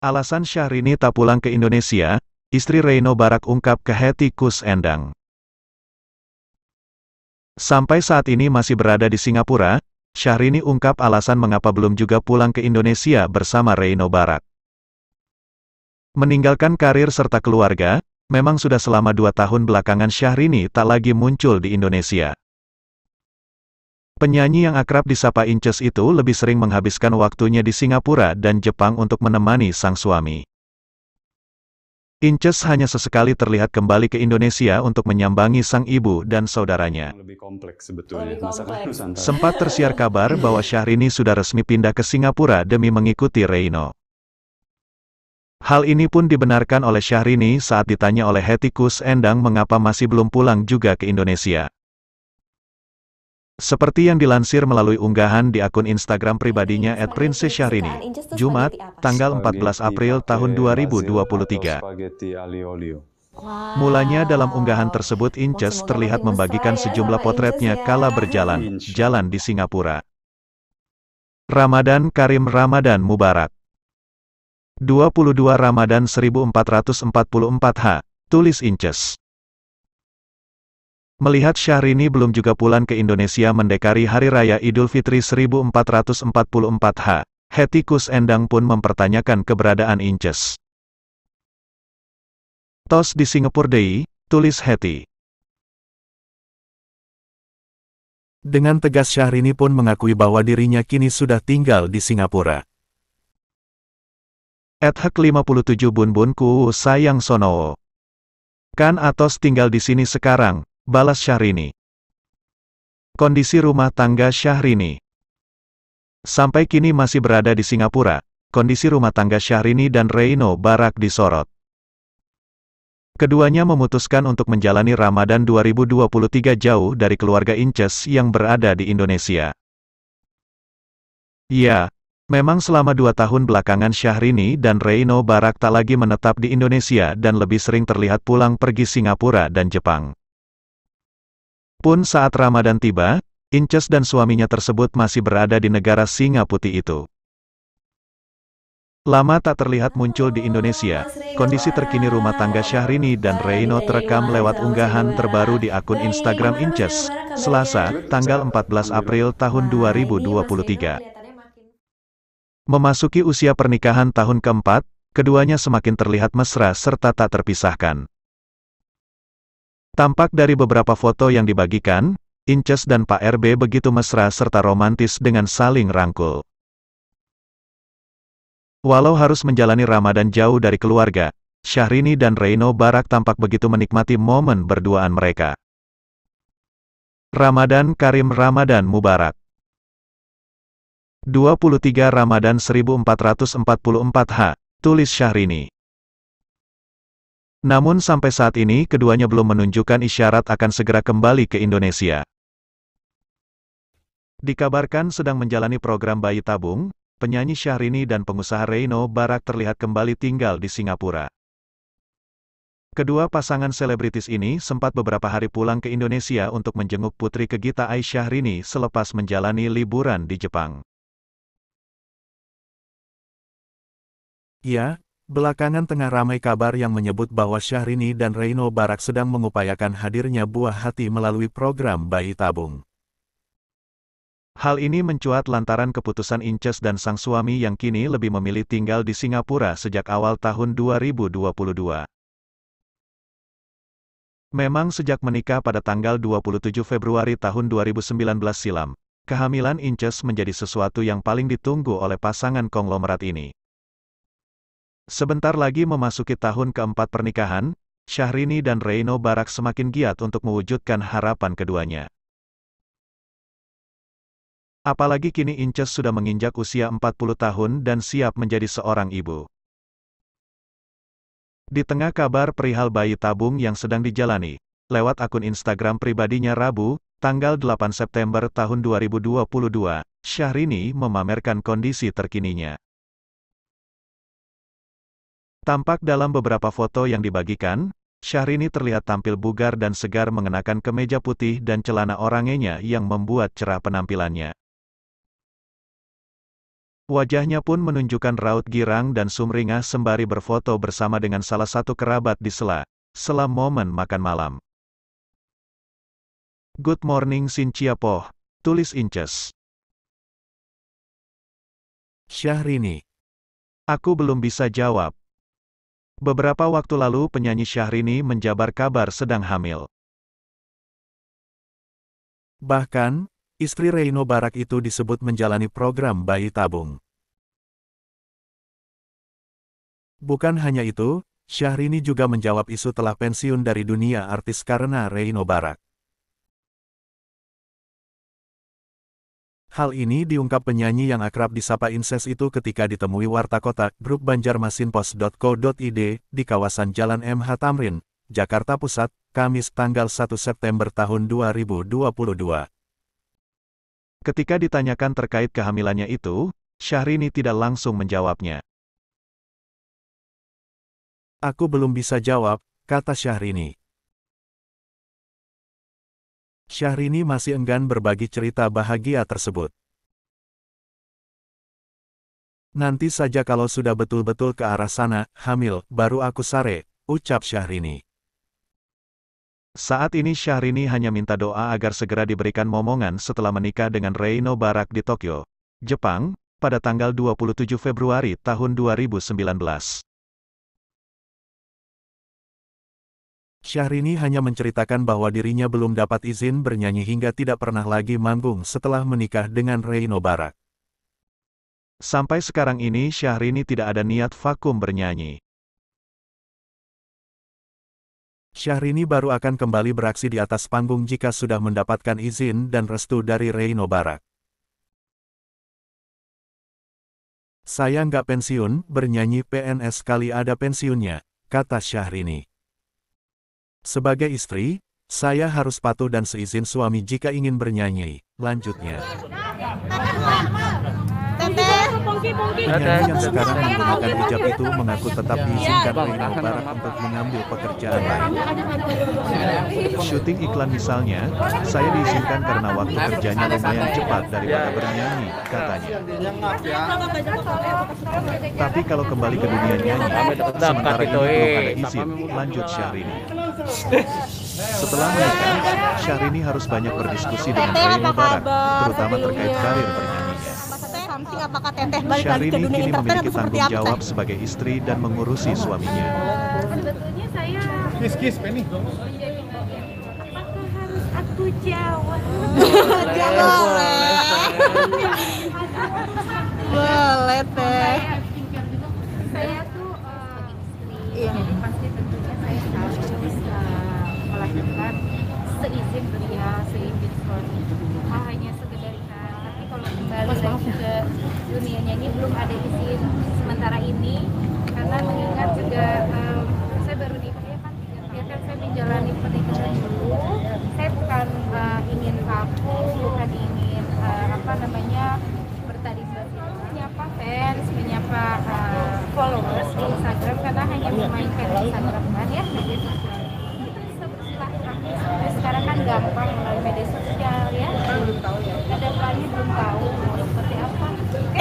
Alasan Syahrini tak pulang ke Indonesia, istri Reino Barak ungkap ke Hetty Kus Endang. Sampai saat ini masih berada di Singapura, Syahrini ungkap alasan mengapa belum juga pulang ke Indonesia bersama Reino Barak. Meninggalkan karir serta keluarga, memang sudah selama dua tahun belakangan Syahrini tak lagi muncul di Indonesia. Penyanyi yang akrab disapa Inces itu lebih sering menghabiskan waktunya di Singapura dan Jepang untuk menemani sang suami. Inces hanya sesekali terlihat kembali ke Indonesia untuk menyambangi sang ibu dan saudaranya. Sempat tersiar kabar bahwa Syahrini sudah resmi pindah ke Singapura demi mengikuti Reino. Hal ini pun dibenarkan oleh Syahrini saat ditanya oleh Hetikus Endang mengapa masih belum pulang juga ke Indonesia. Seperti yang dilansir melalui unggahan di akun Instagram pribadinya at Princess Syahrini, Jumat, tanggal 14 April tahun 2023. Mulanya dalam unggahan tersebut Inces terlihat membagikan ya, sejumlah potretnya ya. kala berjalan, jalan di Singapura. Ramadan Karim Ramadan Mubarak 22 Ramadan 1444 H, tulis Inces. Melihat Syahrini belum juga pulang ke Indonesia mendekari Hari Raya Idul Fitri 1444 H, Hetikus Endang pun mempertanyakan keberadaan Inces. Tos di Singapura Day, tulis Heti. Dengan tegas Syahrini pun mengakui bahwa dirinya kini sudah tinggal di Singapura. Adhek 57 Bun Bun Sayang Sono. Kan Atos tinggal di sini sekarang, Balas Syahrini. Kondisi rumah tangga Syahrini Sampai kini masih berada di Singapura, kondisi rumah tangga Syahrini dan Reino Barak disorot. Keduanya memutuskan untuk menjalani Ramadan 2023 jauh dari keluarga Inces yang berada di Indonesia. Ya, memang selama dua tahun belakangan Syahrini dan Reino Barak tak lagi menetap di Indonesia dan lebih sering terlihat pulang pergi Singapura dan Jepang. Pun saat Ramadan tiba, Inces dan suaminya tersebut masih berada di negara singa putih itu. Lama tak terlihat muncul di Indonesia, kondisi terkini rumah tangga Syahrini dan Reino terekam lewat unggahan terbaru di akun Instagram Inces, Selasa, tanggal 14 April tahun 2023. Memasuki usia pernikahan tahun keempat, keduanya semakin terlihat mesra serta tak terpisahkan. Tampak dari beberapa foto yang dibagikan, Inces dan Pak RB begitu mesra serta romantis dengan saling rangkul. Walau harus menjalani Ramadan jauh dari keluarga, Syahrini dan Reino Barak tampak begitu menikmati momen berduaan mereka. Ramadan Karim Ramadan Mubarak 23 Ramadan 1444H, tulis Syahrini. Namun sampai saat ini keduanya belum menunjukkan isyarat akan segera kembali ke Indonesia. Dikabarkan sedang menjalani program bayi tabung, penyanyi Syahrini dan pengusaha Reino Barak terlihat kembali tinggal di Singapura. Kedua pasangan selebritis ini sempat beberapa hari pulang ke Indonesia untuk menjenguk putri Kegita Aisyah Rini selepas menjalani liburan di Jepang. Ya, Belakangan tengah ramai kabar yang menyebut bahwa Syahrini dan Reino Barak sedang mengupayakan hadirnya buah hati melalui program bayi tabung. Hal ini mencuat lantaran keputusan Inces dan sang suami yang kini lebih memilih tinggal di Singapura sejak awal tahun 2022. Memang sejak menikah pada tanggal 27 Februari tahun 2019 silam, kehamilan Inces menjadi sesuatu yang paling ditunggu oleh pasangan konglomerat ini. Sebentar lagi memasuki tahun keempat pernikahan, Syahrini dan Reino Barak semakin giat untuk mewujudkan harapan keduanya. Apalagi kini Inces sudah menginjak usia 40 tahun dan siap menjadi seorang ibu. Di tengah kabar perihal bayi tabung yang sedang dijalani, lewat akun Instagram pribadinya Rabu, tanggal 8 September tahun 2022, Syahrini memamerkan kondisi terkininya. Tampak dalam beberapa foto yang dibagikan, Syahrini terlihat tampil bugar dan segar mengenakan kemeja putih dan celana orangenya yang membuat cerah penampilannya. Wajahnya pun menunjukkan raut girang dan sumringah sembari berfoto bersama dengan salah satu kerabat di sela, sela momen makan malam. Good morning Chia Poh, tulis Inces. Syahrini. Aku belum bisa jawab, Beberapa waktu lalu penyanyi Syahrini menjabar kabar sedang hamil. Bahkan, istri Reino Barak itu disebut menjalani program bayi tabung. Bukan hanya itu, Syahrini juga menjawab isu telah pensiun dari dunia artis karena Reino Barak. Hal ini diungkap penyanyi yang akrab disapa Inses itu ketika ditemui warta kota grup banjarmasinpos.co.id di kawasan Jalan MH Tamrin, Jakarta Pusat, Kamis tanggal 1 September tahun 2022. Ketika ditanyakan terkait kehamilannya itu, Syahrini tidak langsung menjawabnya. Aku belum bisa jawab, kata Syahrini. Syahrini masih enggan berbagi cerita bahagia tersebut. Nanti saja kalau sudah betul-betul ke arah sana, hamil, baru aku sare, ucap Syahrini. Saat ini Syahrini hanya minta doa agar segera diberikan momongan setelah menikah dengan Reino Barak di Tokyo, Jepang, pada tanggal 27 Februari tahun 2019. Syahrini hanya menceritakan bahwa dirinya belum dapat izin bernyanyi hingga tidak pernah lagi manggung setelah menikah dengan Reino Barak. Sampai sekarang ini Syahrini tidak ada niat vakum bernyanyi. Syahrini baru akan kembali beraksi di atas panggung jika sudah mendapatkan izin dan restu dari Reino Barak. Saya nggak pensiun, bernyanyi PNS kali ada pensiunnya, kata Syahrini. Sebagai istri, saya harus patuh dan seizin suami jika ingin bernyanyi, lanjutnya. Penyandang yang sekarang menggunakan hijab itu mengaku tetap iya. diizinkan Rainbow iya. Barat untuk mengambil pekerjaan lain. Iya, Syuting iklan misalnya, saya diizinkan karena waktu kerjanya lumayan cepat daripada bernyanyi, katanya. Tapi kalau kembali ke dunia nyanyi, sementara ini belum ada izin, lanjut Syahrini. Setelah menikah, Syahrini harus banyak berdiskusi dengan Rainbow Barat, terutama terkait karir bernyanyi apakah Teteh balik lagi ke dunia entertain atau seperti apa? jawab sebagai istri dan mengurusi suaminya. Sebetulnya saya kis kis Penny. Apakah harus aku jawab? Boleh. Boleh, Boleh Teh.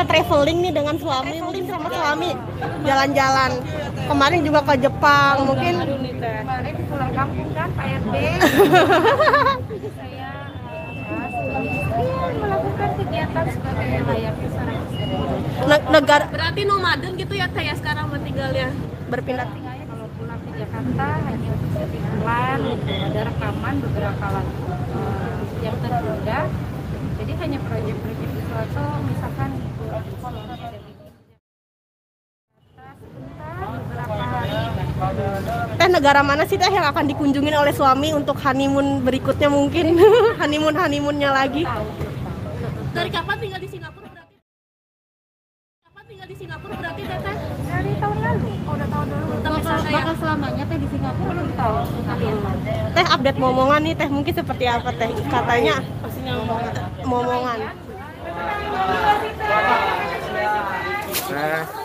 kita traveling nih dengan suami mungkin sama suami jalan-jalan kemarin juga ke Jepang oh, mungkin kemarin pulang kampung kan Pak RT saya negara berarti nomaden gitu ya saya sekarang ya berpindah tinggalnya kalau pulang ke Jakarta hanya ketinggalan ada rekaman beberapa lagu eh, yang tertunda jadi hanya proyek-proyek sesuatu misalkan Teh negara mana sih teh yang akan dikunjungin oleh suami untuk honeymoon berikutnya mungkin honeymoon honeymoonnya lagi? Dari kapan tinggal di Singapura berarti? Kapan tinggal di Singapura berarti teh? Dari tahun lalu. Oh, udah tahun lalu. Bakal, ya? bakal selamanya teh di Singapura belum tahu Teh update momongan nih teh mungkin seperti apa teh katanya? Momongan. momongan. 네.